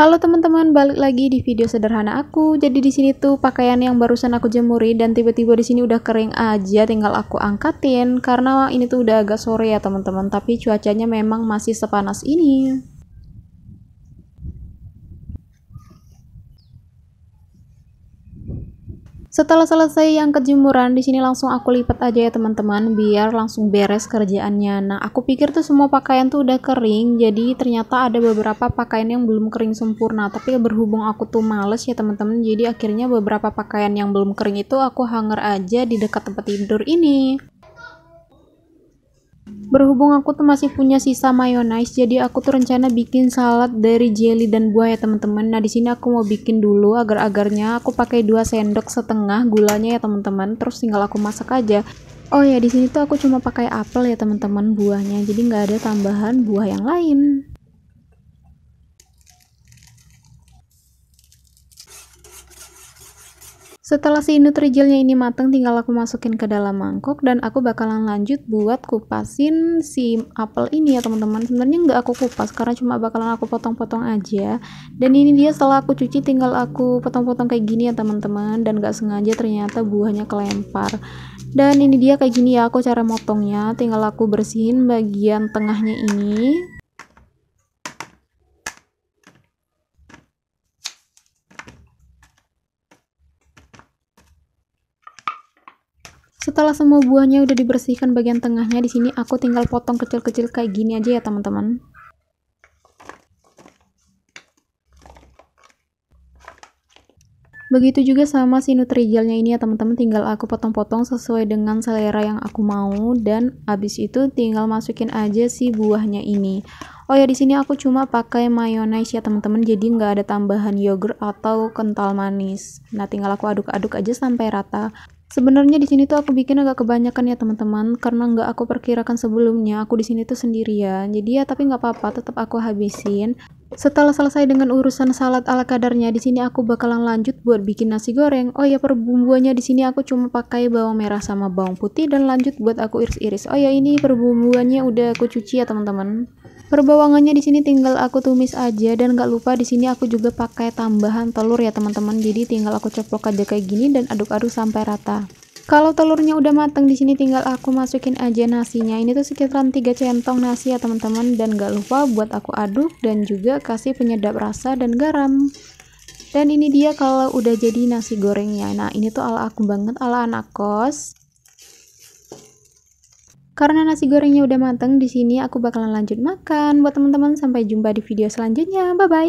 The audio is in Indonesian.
Halo teman-teman, balik lagi di video sederhana aku. Jadi di sini tuh pakaian yang barusan aku jemuri dan tiba-tiba di sini udah kering aja, tinggal aku angkatin karena ini tuh udah agak sore ya teman-teman, tapi cuacanya memang masih sepanas ini. Setelah selesai yang kejemuran, di sini langsung aku lipat aja ya teman-teman, biar langsung beres kerjaannya. Nah, aku pikir tuh semua pakaian tuh udah kering, jadi ternyata ada beberapa pakaian yang belum kering sempurna. Tapi berhubung aku tuh males ya teman-teman, jadi akhirnya beberapa pakaian yang belum kering itu aku hanger aja di dekat tempat tidur ini berhubung aku tuh masih punya sisa mayonnaise jadi aku tuh rencana bikin salad dari jelly dan buah ya teman-teman nah di sini aku mau bikin dulu agar agarnya aku pakai 2 sendok setengah gulanya ya teman-teman terus tinggal aku masak aja oh ya di sini tuh aku cuma pakai apel ya teman-teman buahnya jadi nggak ada tambahan buah yang lain Setelah si nutrijelnya ini mateng tinggal aku masukin ke dalam mangkok dan aku bakalan lanjut buat kupasin si apel ini ya teman-teman. Sebenarnya nggak aku kupas karena cuma bakalan aku potong-potong aja. Dan ini dia setelah aku cuci tinggal aku potong-potong kayak gini ya teman-teman. Dan nggak sengaja ternyata buahnya kelempar. Dan ini dia kayak gini ya aku cara motongnya. Tinggal aku bersihin bagian tengahnya ini Setelah semua buahnya udah dibersihkan bagian tengahnya, di sini aku tinggal potong kecil-kecil kayak gini aja ya teman-teman. Begitu juga sama si nutrijelnya ini ya teman-teman, tinggal aku potong-potong sesuai dengan selera yang aku mau dan abis itu tinggal masukin aja si buahnya ini. Oh ya di sini aku cuma pakai mayonnaise ya teman-teman, jadi nggak ada tambahan yogurt atau kental manis. Nah tinggal aku aduk-aduk aja sampai rata. Sebenarnya di sini tuh aku bikin agak kebanyakan ya teman-teman karena nggak aku perkirakan sebelumnya aku di sini tuh sendirian. Jadi ya tapi nggak apa-apa tetap aku habisin. Setelah selesai dengan urusan salad ala kadarnya, di sini aku bakalan lanjut buat bikin nasi goreng. Oh ya, perbumbuannya di sini aku cuma pakai bawang merah sama bawang putih dan lanjut buat aku iris-iris. Oh ya, ini perbumbuannya udah aku cuci ya, teman-teman perbawangannya di sini tinggal aku tumis aja dan gak lupa di sini aku juga pakai tambahan telur ya teman-teman jadi tinggal aku ceplok aja kayak gini dan aduk-aduk sampai rata kalau telurnya udah mateng di sini tinggal aku masukin aja nasinya ini tuh sekitaran 3 centong nasi ya teman-teman dan gak lupa buat aku aduk dan juga kasih penyedap rasa dan garam dan ini dia kalau udah jadi nasi gorengnya nah ini tuh ala aku banget ala anak kos karena nasi gorengnya udah mateng, di sini aku bakalan lanjut makan. Buat teman-teman, sampai jumpa di video selanjutnya. Bye bye.